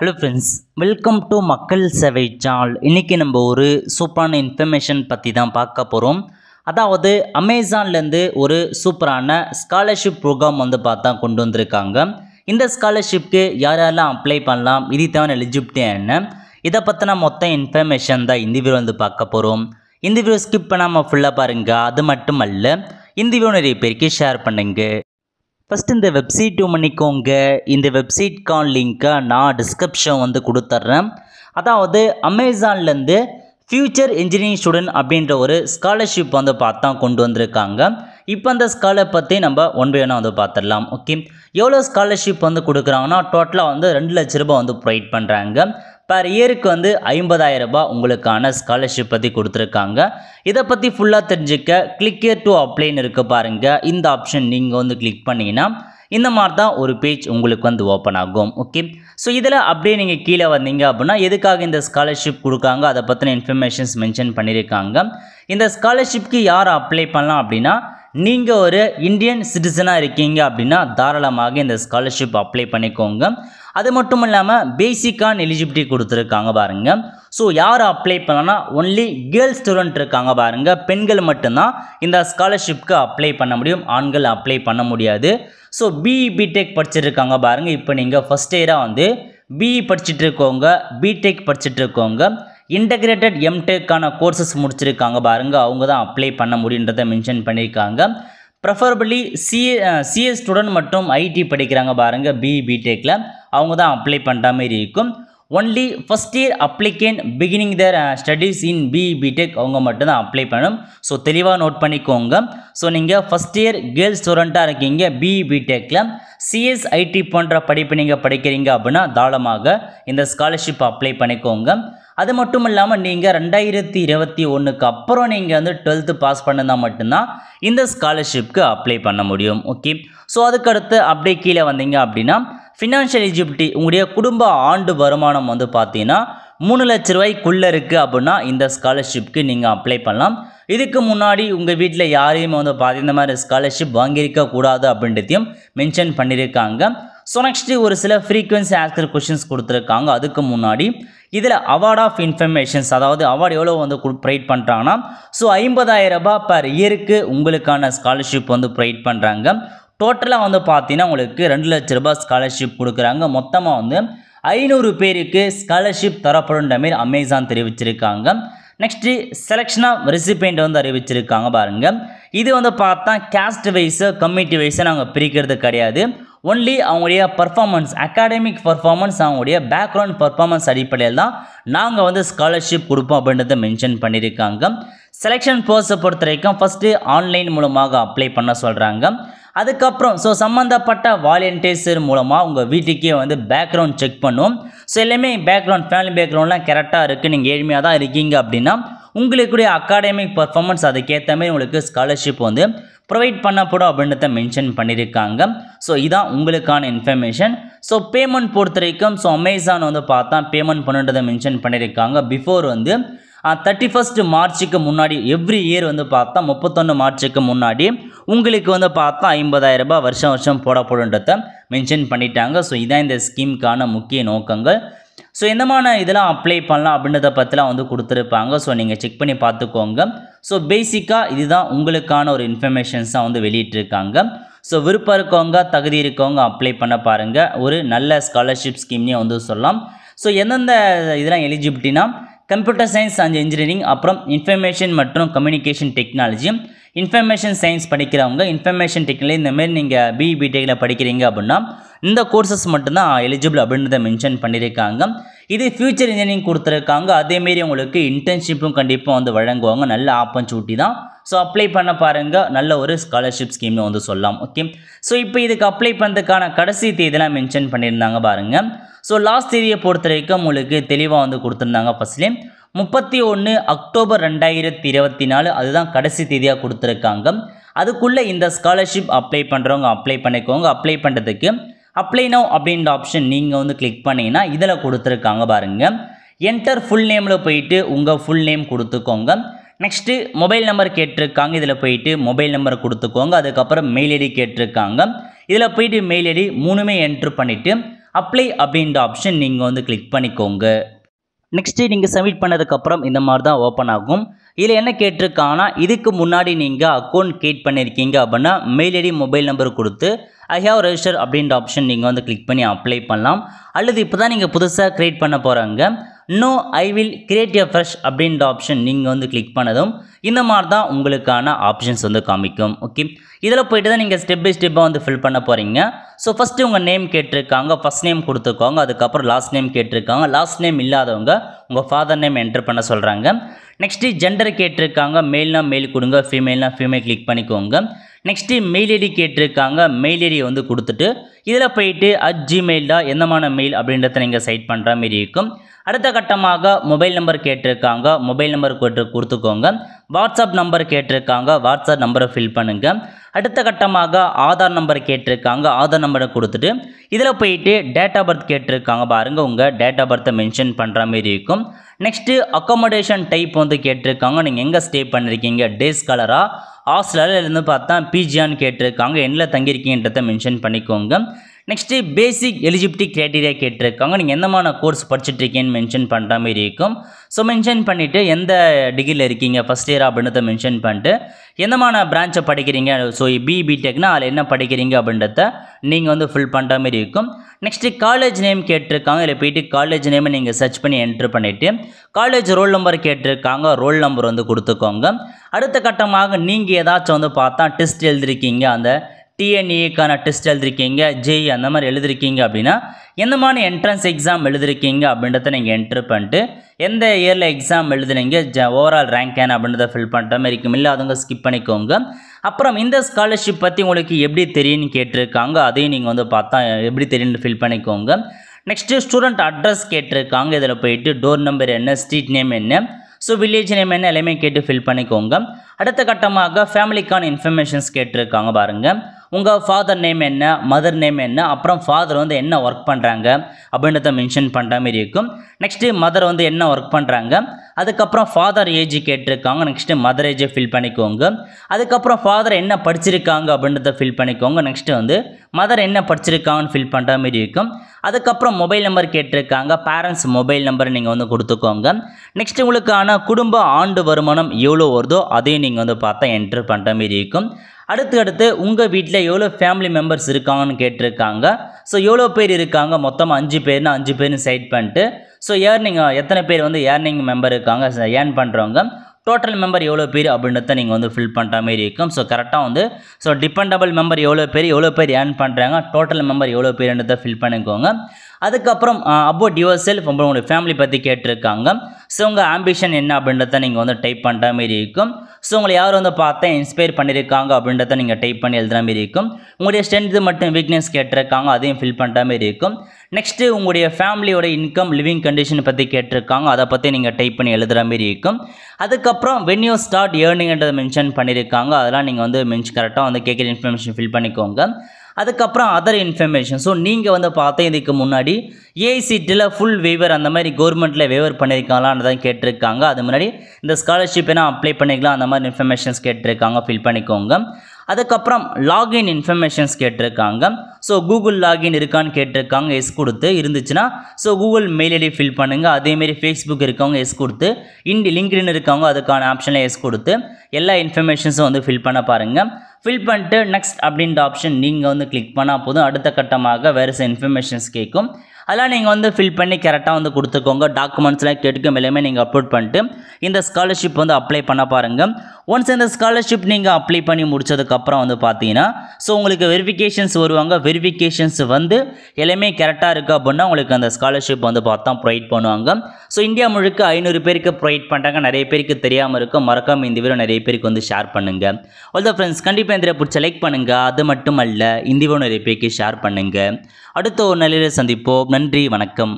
hello friends welcome to மக்கள் சேவை சால் இன்றைக்கி நம்ம ஒரு சூப்பரான இன்ஃபர்மேஷன் பற்றி தான் பார்க்க போகிறோம் அதாவது அமேசான்லேருந்து ஒரு சூப்பரான ஸ்காலர்ஷிப் ப்ரோக்ராம் வந்து பார்த்தா கொண்டு வந்திருக்காங்க இந்த ஸ்காலர்ஷிப்க்கு யார் யாரெல்லாம் அப்ளை பண்ணலாம் இது தேவையான எலிஜிபிலிட்டி என்ன இதை பற்றின மொத்த இன்ஃபர்மேஷன் தான் இந்த வீடியோ வந்து பார்க்க போகிறோம் இந்த வீடியோ ஸ்கிப் பண்ணாமல் ஃபுல்லாக பாருங்கள் அது மட்டும் அல்ல இந்த வீடியோ நிறைய பேருக்கு ஷேர் பண்ணுங்கள் ஃபஸ்ட் இந்த வெப்சைட் பண்ணிக்கோங்க இந்த வெப்சைட்கான லிங்க்கை நான் டிஸ்கிரிப்ஷன் வந்து கொடுத்துட்றேன் அதாவது அமேசான்லேருந்து ஃப்யூச்சர் இன்ஜினியரிங் ஸ்டூடெண்ட் அப்படின்ற ஒரு ஸ்காலர்ஷிப் வந்து பார்த்தா கொண்டு வந்திருக்காங்க இப்போ அந்த ஸ்காலர் பற்றி நம்ம ஒன் பை ஒன்னாக வந்து பார்த்துடலாம் ஓகே எவ்வளோ ஸ்காலர்ஷிப் வந்து கொடுக்குறாங்கன்னா டோட்டலாக வந்து ரெண்டு லட்ச ரூபாய் வந்து ப்ரொவைட் பண்ணுறாங்க பர் இயருக்கு வந்து ஐம்பதாயிரம் ரூபாய் உங்களுக்கான ஸ்காலர்ஷிப் பற்றி கொடுத்துருக்காங்க இதை பற்றி ஃபுல்லாக தெரிஞ்சுக்க கிளிக்கர் டு அப்ளைன்னு இருக்குது பாருங்கள் இந்த ஆப்ஷன் நீங்கள் வந்து கிளிக் பண்ணிங்கன்னா இந்த மாதிரி தான் ஒரு பேஜ் உங்களுக்கு வந்து ஓப்பன் ஆகும் ஓகே ஸோ இதில் அப்படியே நீங்கள் கீழே வந்தீங்க அப்படின்னா எதுக்காக இந்த ஸ்காலர்ஷிப் கொடுக்காங்க அதை பற்றின இன்ஃபர்மேஷன்ஸ் மென்ஷன் பண்ணியிருக்காங்க இந்த ஸ்காலர்ஷிப்க்கு யார் அப்ளை பண்ணலாம் அப்படின்னா நீங்கள் ஒரு இந்தியன் சிட்டிசனாக இருக்கீங்க அப்படின்னா தாராளமாக இந்த ஸ்காலர்ஷிப் அப்ளை பண்ணிக்கோங்க அது மட்டும் இல்லாமல் பேசிக்கான எலிஜிபிலிட்டி கொடுத்துருக்காங்க பாருங்கள் ஸோ யார் அப்ளை பண்ணனா ஒன்லி கேர்ள்ஸ் ஸ்டூடெண்ட் இருக்காங்க பாருங்கள் பெண்கள் மட்டும்தான் இந்த ஸ்காலர்ஷிப்க்கு அப்ளை பண்ண முடியும் ஆண்கள் அப்ளை பண்ண முடியாது ஸோ பிஇ பிடெக் படிச்சிருக்காங்க பாருங்கள் இப்போ நீங்கள் ஃபஸ்ட் இயராக வந்து பிஇ e படிச்சுட்டு இருக்கவங்க பிடெக் படிச்சுட்டு இருக்கவங்க இன்டகிரேட்டட் எம்டெக்கான கோர்சஸ் முடிச்சிருக்காங்க பாருங்கள் அவங்க தான் அப்ளை பண்ண முடியுன்றதை மென்ஷன் பண்ணியிருக்காங்க ப்ரெஃபரபிளி சிஏ சிஎஸ் ஸ்டூடெண்ட் மற்றும் ஐடி படிக்கிறாங்க பாருங்கள் பிஇ பிடெக்கில் e அவங்க தான் அப்ளை பண்ணுற மாதிரி இருக்கும் only first year applicant beginning their studies in BTech அவங்க மட்டும்தான் அப்ளை பண்ணணும் ஸோ தெளிவாக நோட் பண்ணிக்கோங்க ஸோ நீங்கள் ஃபஸ்ட் இயர் கேர்ள்ஸ் ஸ்டூடெண்ட்டாக இருக்கீங்க பி சிஎஸ்ஐடி போன்ற படிப்பு நீங்கள் படிக்கிறீங்க அப்படின்னா தாளமாக இந்த ஸ்காலர்ஷிப் அப்ளை பண்ணிக்கோங்க அது மட்டும் இல்லாமல் நீங்கள் ரெண்டாயிரத்தி இருபத்தி ஒன்றுக்கு அப்புறம் நீங்கள் வந்து டுவெல்த்து பாஸ் பண்ணுனா மட்டும்தான் இந்த ஸ்காலர்ஷிப்க்கு அப்ளை பண்ண முடியும் ஓகே ஸோ அதுக்கடுத்து அப்படியே கீழே வந்தீங்க அப்படின்னா ஃபினான்ஷியல் எலிஜிபிலிட்டி உங்களுடைய குடும்ப ஆண்டு வருமானம் வந்து பார்த்தீங்கன்னா மூணு லட்ச ரூபாய்க்குள்ளே இருக்குது அப்படின்னா இந்த ஸ்காலர்ஷிப்க்கு நீங்கள் அப்ளை பண்ணலாம் இதுக்கு முன்னாடி உங்கள் வீட்டில் யாரையும் வந்து பார்த்து இந்த மாதிரி ஸ்காலர்ஷிப் வாங்கியிருக்க கூடாது அப்படின்றதையும் மென்ஷன் பண்ணியிருக்காங்க ஸோ நெக்ஸ்ட்டு ஒரு சில ஃப்ரீக்வன்சி ஆஸ்கர் கொஷின்ஸ் கொடுத்துருக்காங்க அதுக்கு முன்னாடி இதில் அவார்ட் ஆஃப் இன்ஃபர்மேஷன்ஸ் அதாவது அவார்டு எவ்வளோ வந்து ப்ரொவைட் பண்ணுறாங்கன்னா ஸோ ஐம்பதாயிரரூபா பர் இயருக்கு உங்களுக்கான ஸ்காலர்ஷிப் வந்து ப்ரொவைட் பண்ணுறாங்க டோட்டலாக வந்து பார்த்தீங்கன்னா உங்களுக்கு ரெண்டு லட்ச ரூபாய் ஸ்காலர்ஷிப் கொடுக்குறாங்க மொத்தமாக வந்து ஐநூறு பேருக்கு ஸ்காலர்ஷிப் தரப்படுன்ற மாரி அமேசான் தெரிவிச்சிருக்காங்க நெக்ஸ்ட்டு செலெக்ஷன் ஆஃப் ரெசிபெண்ட் வந்து அறிவிச்சிருக்காங்க பாருங்கள் இது வந்து பார்த்தா கேஸ்ட் வைஸு கம்யூனிட்டி வைஸை நாங்கள் பிரிக்கிறது கிடையாது ஒன்லி அவங்களுடைய பர்ஃபார்மன்ஸ் அகாடமிக் பர்ஃபார்மன்ஸ் அவங்களுடைய பேக்ரவுண்ட் பர்ஃபார்மன்ஸ் அடிப்படையில் தான் நாங்கள் வந்து ஸ்காலர்ஷிப் கொடுப்போம் அப்படின்றத மென்ஷன் பண்ணியிருக்காங்க செலெக்ஷன் ப்ரோஸை பொறுத்த வரைக்கும் ஃபஸ்ட்டு ஆன்லைன் மூலமாக அப்ளை பண்ண சொல்கிறாங்க அதுக்கப்புறம் ஸோ சம்மந்தப்பட்ட வாலண்டியர்ஸ் மூலமாக உங்கள் வீட்டுக்கே வந்து பேக்ரவுண்ட் செக் பண்ணுவோம் ஸோ எல்லாமே பேக்ரவுண்ட் ஃபேமிலி பேக்ரவுண்ட்லாம் கரெக்டாக இருக்குது நீங்கள் ஏழ்மையாக தான் இருக்கீங்க அப்படின்னா உங்களுக்குடைய அகாடமிக் பர்ஃபார்மன்ஸ் அதுக்கேற்ற மாதிரி உங்களுக்கு ஸ்காலர்ஷிப் வந்து ப்ரொவைட் பண்ணப்படும் அப்படின்றத மென்ஷன் பண்ணியிருக்காங்க ஸோ இதான் உங்களுக்கான இன்ஃபர்மேஷன் ஸோ பேமெண்ட் பொறுத்த வரைக்கும் ஸோ அமேசான் வந்து பார்த்தா பேமெண்ட் பண்ணுன்றதை மென்ஷன் பண்ணியிருக்காங்க பிஃபோர் வந்து தேர்ட்டி ஃபஸ்ட் மார்ச்சுக்கு முன்னாடி எவ்ரி இயர் வந்து பார்த்தா முப்பத்தொன்று மார்ச்சுக்கு முன்னாடி உங்களுக்கு வந்து பார்த்தா ஐம்பதாயிரரூபா வருஷம் வருஷம் போடப்படுன்றதை மென்ஷன் பண்ணிட்டாங்க ஸோ இதான் இந்த ஸ்கீமுக்கான முக்கிய நோக்கங்கள் ஸோ எந்தமான இதெல்லாம் அப்ளை பண்ணலாம் அப்படின்றத பற்றிலாம் வந்து கொடுத்துருப்பாங்க ஸோ நீங்கள் செக் பண்ணி பார்த்துக்கோங்க ஸோ பேசிக்காக இதுதான் உங்களுக்கான ஒரு இன்ஃபர்மேஷன்ஸாக வந்து வெளியிட்டிருக்காங்க ஸோ விருப்பம் இருக்கவங்க தகுதி இருக்கவங்க அப்ளை பண்ண பாருங்கள் ஒரு நல்ல ஸ்காலர்ஷிப் ஸ்கீம்னே வந்து சொல்லலாம் ஸோ எந்தெந்த இதெல்லாம் எலிஜிபிலிட்டினா கம்ப்யூட்டர் சயின்ஸ் அண்ட் இன்ஜினியரிங் அப்புறம் இன்ஃபர்மேஷன் மற்றும் கம்யூனிகேஷன் டெக்னாலஜி இன்ஃபர்மேஷன் சயின்ஸ் படிக்கிறவங்க இன்ஃபர்மேஷன் டெக்னாலஜி இந்தமாரி நீங்கள் பிஇ பிடெக்கில் படிக்கிறீங்க அப்படின்னா இந்த கோர்சஸ் மட்டும்தான் எலிஜிபிள் அப்படின்றத மென்ஷன் பண்ணியிருக்காங்க இது ஃபியூச்சர் இன்ஜினியரிங் கொடுத்துருக்காங்க அதேமாரி உங்களுக்கு இன்டர்ன்ஷிப்பும் கண்டிப்பாக வந்து வழங்குவாங்க நல்ல ஆப்பர்ச்சுனிட்டி தான் ஸோ அப்ளை பண்ண பாருங்கள் நல்ல ஒரு ஸ்காலர்ஷிப் ஸ்கீம்னு வந்து சொல்லலாம் ஓகே ஸோ இப்போ இதுக்கு அப்ளை பண்ணுறதுக்கான கடைசி தேதியெலாம் மென்ஷன் பண்ணியிருந்தாங்க பாருங்கள் ஸோ லாஸ்ட் தேதியை பொறுத்த வரைக்கும் உங்களுக்கு தெளிவாக வந்து கொடுத்துருந்தாங்க ஃபஸ்ட்லேயே முப்பத்தி ஒன்று அக்டோபர் ரெண்டாயிரத்தி இருபத்தி நாலு அதுதான் கடைசி தேதியாக கொடுத்துருக்காங்க அதுக்குள்ளே இந்த ஸ்காலர்ஷிப் அப்ளை பண்ணுறவங்க அப்ளை பண்ணிக்கோங்க அப்ளை பண்ணுறதுக்கு அப்ளை நோ அப்படின்ற ஆப்ஷன் நீங்கள் வந்து கிளிக் பண்ணிங்கன்னா இதில் கொடுத்துருக்காங்க பாருங்கள் என்டர் ஃபுல் நேமில் போயிட்டு உங்கள் ஃபுல் நேம் கொடுத்துக்கோங்க நெக்ஸ்ட்டு மொபைல் நம்பர் கேட்டிருக்காங்க இதில் போயிட்டு மொபைல் நம்பர் கொடுத்துக்கோங்க அதுக்கப்புறம் மெயில் ஐடி கேட்டிருக்காங்க இதில் போயிட்டு மெயில் ஐடி மூணுமே என்ட்ரு பண்ணிவிட்டு அப்ளை அப்படின்ற ஆப்ஷன் நீங்கள் வந்து கிளிக் பண்ணிக்கோங்க நெக்ஸ்ட்டு நீங்கள் சப்மிட் பண்ணதுக்கப்புறம் இந்த மாதிரி தான் ஓப்பன் ஆகும் இதில் என்ன கேட்டிருக்காங்கன்னா இதுக்கு முன்னாடி நீங்கள் அக்கௌண்ட் கிரியேட் பண்ணியிருக்கீங்க அப்படின்னா மெயில் ஐடி மொபைல் நம்பர் கொடுத்து ஐ ஹாவ் ரெஜிஸ்டர் அப்படின்ற ஆப்ஷன் நீங்கள் வந்து கிளிக் பண்ணி அப்ளை பண்ணலாம் அல்லது இப்போ தான் நீங்கள் புதுசாக க்ரியேட் பண்ண போகிறாங்க no I will create a fresh அப்படின்ற ஆப்ஷன் நீங்கள் வந்து கிளிக் பண்ணதும் இந்த மாதிரி தான் உங்களுக்கான ஆப்ஷன்ஸ் வந்து காமிக்கும் ஓகே இதில் போய்ட்டு தான் நீங்கள் ஸ்டெப் பை ஸ்டெப்பாக வந்து ஃபில் பண்ண போகிறீங்க ஸோ ஃபஸ்ட்டு உங்கள் நேம் கேட்டிருக்காங்க ஃபஸ்ட் நேம் கொடுத்துருக்காங்க அதுக்கப்புறம் லாஸ்ட் நேம் கேட்டிருக்காங்க லாஸ்ட் நேம் இல்லாதவங்க உங்கள் ஃபாதர் நேம் என்டர் பண்ண சொல்கிறாங்க நெக்ஸ்ட்டு ஜெண்டர் கேட்டிருக்காங்க மெயில்னா மெயில் கொடுங்க ஃபீமேல்னா ஃபீமேல் கிளிக் பண்ணிக்கோங்க நெக்ஸ்ட்டு மெயில் ஐடி கேட்டிருக்காங்க மெயில் ஐடியை வந்து கொடுத்துட்டு இதில் போயிட்டு அட் ஜிமெயில் தான் எந்தமான மெயில் அப்படின்றத நீங்கள் சைட் பண்ணுற மாரி இருக்கும் அடுத்த கட்டமாக மொபைல் நம்பர் கேட்டிருக்காங்க மொபைல் நம்பர் கொட்டு கொடுத்துக்கோங்க வாட்ஸ்அப் நம்பர் கேட்டிருக்காங்க வாட்ஸ்அப் நம்பரை ஃபில் பண்ணுங்கள் அடுத்த கட்டமாக ஆதார் நம்பர் கேட்டிருக்காங்க ஆதார் நம்பரை கொடுத்துட்டு இதில் போயிட்டு டேட் ஆஃப் பர்த் கேட்டிருக்காங்க பாருங்கள் உங்கள் டேட் ஆஃப் பர்த்தை மென்ஷன் பண்ணுற மாதிரி இருக்கும் நெக்ஸ்ட்டு அக்கோமடேஷன் டைப் வந்து கேட்டிருக்காங்க நீங்கள் எங்கே ஸ்டே பண்ணியிருக்கீங்க டேஸ் கலராக ஹாஸ்டலில் இருந்து பார்த்தா பிஜியான்னு கேட்டிருக்காங்க என்ன தங்கியிருக்கீங்கன்றத மென்ஷன் பண்ணிக்கோங்க நெக்ஸ்ட்டு பேசிக் எலிஜிபிலிட்டி கிரைட்டீரியா கேட்டிருக்காங்க நீங்கள் எந்தமான கோர்ஸ் கோர்ஸ் இருக்கீங்கன்னு மென்ஷன் பண்ணுற மாதிரி இருக்கும் ஸோ மென்ஷன் பண்ணிவிட்டு எந்த டிகிரியில் இருக்கீங்க ஃபஸ்ட் இயர் அப்படின்றத மென்ஷன் பண்ணிட்டு எந்த பிரான்ச்சை படிக்கிறீங்க ஸோ பி அதில் என்ன படிக்கிறீங்க அப்படின்றத நீங்கள் வந்து ஃபில் பண்ணுற மாதிரி இருக்கும் நெக்ஸ்ட்டு காலேஜ் நேம் கேட்டிருக்காங்க இல்லை போயிட்டு காலேஜ் நேமை நீங்கள் சர்ச் பண்ணி என்ட்ரு பண்ணிவிட்டு காலேஜ் ரோல் நம்பர் கேட்டிருக்காங்க ரோல் நம்பர் வந்து கொடுத்துக்கோங்க அடுத்த கட்டமாக நீங்கள் ஏதாச்சும் வந்து பார்த்தா டெஸ்ட் எழுதிருக்கீங்க அந்த டிஎன்ஏக்கான e டெஸ்ட் எழுதிருக்கீங்க ஜேஇ அந்த மாதிரி எழுதிருக்கீங்க அப்படின்னா எந்த மாதிரி என்ட்ரன்ஸ் எக்ஸாம் எழுதிருக்கீங்க அப்படின்றத நீங்கள் என்ட்ரு பண்ணிட்டு எந்த இயரில் எக்ஸாம் எழுதுனீங்க ஜ ஓவரால் ரேங்க் என்ன அப்படின்றத ஃபில் பண்ணுற மாதிரி இருக்கும் இல்லை அதுங்க ஸ்கிப் பண்ணிக்கோங்க அப்புறம் இந்த ஸ்காலர்ஷிப் பற்றி உங்களுக்கு எப்படி தெரியும்னு கேட்டிருக்காங்க அதையும் நீங்கள் வந்து பார்த்தா எப்படி தெரியும்னு ஃபில் பண்ணிக்கோங்க நெக்ஸ்ட்டு ஸ்டூடெண்ட் அட்ரஸ் கேட்டிருக்காங்க இதில் போயிட்டு டோர் நம்பர் என்ன ஸ்ட்ரீட் நேம் என்ன ஸோ வில்லேஜ் நேம் என்ன எல்லாமே கேட்டு ஃபில் பண்ணிக்கோங்க அடுத்த கட்டமாக ஃபேமிலிக்கான இன்ஃபர்மேஷன்ஸ் கேட்டிருக்காங்க பாருங்கள் உங்கள் ஃபாதர் நேம் என்ன மதர் நேம் என்ன அப்புறம் ஃபாதர் வந்து என்ன ஒர்க் பண்ணுறாங்க அப்படின்றத மென்ஷன் பண்ணுற மாதிரி இருக்கும் நெக்ஸ்ட்டு மதர் வந்து என்ன ஒர்க் பண்ணுறாங்க அதுக்கப்புறம் ஃபாதர் ஏஜ் கேட்டிருக்காங்க நெக்ஸ்ட்டு மதர் ஏஜை ஃபில் பண்ணிக்கோங்க அதுக்கப்புறம் ஃபாதர் என்ன படிச்சிருக்காங்க அப்படின்றத ஃபில் பண்ணிக்கோங்க நெக்ஸ்ட்டு வந்து மதர் என்ன படிச்சிருக்காங்கன்னு ஃபில் பண்ணுற மாரி இருக்கும் அதுக்கப்புறம் மொபைல் நம்பர் கேட்டிருக்காங்க பேரண்ட்ஸ் மொபைல் நம்பர் நீங்கள் வந்து கொடுத்துக்கோங்க நெக்ஸ்ட் உங்களுக்கான குடும்ப ஆண்டு வருமானம் எவ்வளோ வருதோ அதையும் நீங்கள் வந்து பார்த்தா என்ட்ரு பண்ணுற மாரி இருக்கும் அடுத்து அடுத்து உங்கள் வீட்டில் எவ்வளோ ஃபேமிலி மெம்பர்ஸ் இருக்காங்கன்னு கேட்டிருக்காங்க ஸோ எவ்வளோ பேர் இருக்காங்க மொத்தமாக அஞ்சு பேர்னு அஞ்சு பேர்னு சைட் பண்ணிட்டு ஸோ ஏர்னிங் எத்தனை பேர் வந்து ஏர்னிங் மெம்பர் இருக்காங்க ஏர்ன் பண்ணுறவங்க டோட்டல் மெம்பர் எவ்வளோ பேர் அப்படின்றத நீங்கள் வந்து ஃபில் பண்ணுற மாதிரி இருக்கும் ஸோ கரெக்டாக வந்து ஸோ டிபெண்டபிள் மெம்பர் எவ்வளோ பேர் எவ்வளோ பேர் ஏர்ன் பண்ணுறாங்க டோட்டல் மெம்பர் எவ்வளோ பேருன்றதை ஃபில் பண்ணிக்கோங்க அதுக்கப்புறம் அபவுட் யுவர் செல்ஃப் அப்புறம் உங்களுடைய ஃபேமிலி பற்றி கேட்டிருக்காங்க ஸோ உங்கள் ஆம்பிஷன் என்ன அப்படின்றத நீங்கள் வந்து டைப் பண்ணுற மாரி இருக்கும் ஸோ உங்களை யார் வந்து பார்த்தா இன்ஸ்பயர் பண்ணியிருக்காங்க அப்படின்றத நீங்கள் டைப் பண்ணி எழுதுகிற மாதிரி இருக்கும் உங்களுடைய ஸ்ட்ரென்த்து மட்டும் வீக்னஸ் கேட்டிருக்காங்க அதையும் ஃபில் பண்ணுற மாதிரி இருக்கும் நெக்ஸ்ட்டு உங்களுடைய ஃபேமிலியோட இன்கம் லிவிங் கண்டிஷன் பற்றி கேட்டிருக்காங்க அதை பற்றி நீங்கள் டைப் பண்ணி எழுதுகிற மாதிரி இருக்கும் அதுக்கப்புறம் வென் யூ ஸ்டார்ட் ஏர்னிங்ன்றதை மென்ஷன் பண்ணியிருக்காங்க அதெல்லாம் நீங்கள் வந்து மென்ஷன் கரெக்டாக வந்து கேட்குற இன்ஃபர்மேஷன் ஃபில் பண்ணிக்கோங்க அதுக்கப்புறம் அதர் இன்ஃபர்மேஷன் ஸோ நீங்கள் வந்து பார்த்தேன் இதுக்கு முன்னாடி ஏஐசிட்டியில் ஃபுல் வேவர் அந்த மாதிரி கவர்மெண்ட்டில் வேவர் பண்ணியிருக்காங்களான்னு தான் கேட்டிருக்காங்க அது முன்னாடி இந்த ஸ்காலர்ஷிப் என்ன அப்ளை பண்ணிக்கலாம் அந்த மாதிரி இன்ஃபர்மேஷன்ஸ் கேட்டிருக்காங்க ஃபில் பண்ணிக்கோங்க அதுக்கப்புறம் லாகின் இன்ஃபர்மேஷன்ஸ் கேட்டிருக்காங்க ஸோ கூகுள் லாகின் இருக்கான்னு கேட்டிருக்காங்க எஸ் கொடுத்து இருந்துச்சுன்னா so Google mail ID fill பண்ணுங்கள் அதேமாரி ஃபேஸ்புக் இருக்கவங்க எஸ் கொடுத்து இண்டி லிங்க்டின் இருக்கவங்க அதுக்கான ஆப்ஷனில் எஸ் கொடுத்து எல்லா இன்ஃபர்மேஷன்ஸும் வந்து ஃபில் பண்ண பாருங்கள் ஃபில் பண்ணிட்டு நெக்ஸ்ட் அப்படின்ற ஆப்ஷன் நீங்கள் வந்து கிளிக் பண்ணால் போதும் அடுத்த கட்டமாக வேறு சில இன்ஃபர்மேஷன்ஸ் கேட்கும் அதெல்லாம் நீங்கள் வந்து ஃபில் பண்ணி கரெக்டாக வந்து கொடுத்துக்கோங்க டாக்குமெண்ட்ஸ்லாம் கேட்டுக்கும் எல்லாமே நீங்கள் அப்லோட் பண்ணிட்டு இந்த ஸ்காலர்ஷிப் வந்து அப்ளை பண்ண பாருங்கள் ஒன்ஸ் இந்த ஸ்காலர்ஷிப் நீங்கள் அப்ளை பண்ணி முடிச்சதுக்கப்புறம் வந்து பார்த்தீங்கன்னா ஸோ உங்களுக்கு வெரிஃபிகேஷன்ஸ் வருவாங்க வெரிஃபிகேஷன்ஸ் வந்து எல்லாமே கரெக்டாக இருக்குது அப்படின்னா உங்களுக்கு அந்த ஸ்காலர்ஷிப் வந்து பார்த்தா ப்ரொவைட் பண்ணுவாங்க ஸோ இந்தியா முழுக்க ஐநூறு பேருக்கு ப்ரொவைட் பண்ணுறாங்க நிறைய பேருக்கு தெரியாமல் இருக்கும் மறக்காமல் இந்த வீடியோ நிறைய பேருக்கு வந்து ஷேர் பண்ணுங்கள் அவ்வளோ ஃப்ரெண்ட்ஸ் கண்டிப்பாக இந்த பிடிச்ச லைக் பண்ணுங்கள் அது மட்டும் அல்ல இந்த வீடியோ நிறைய பேருக்கு ஷேர் பண்ணுங்கள் அடுத்த ஒரு நிலையில் சந்திப்போம் நன்றி வணக்கம்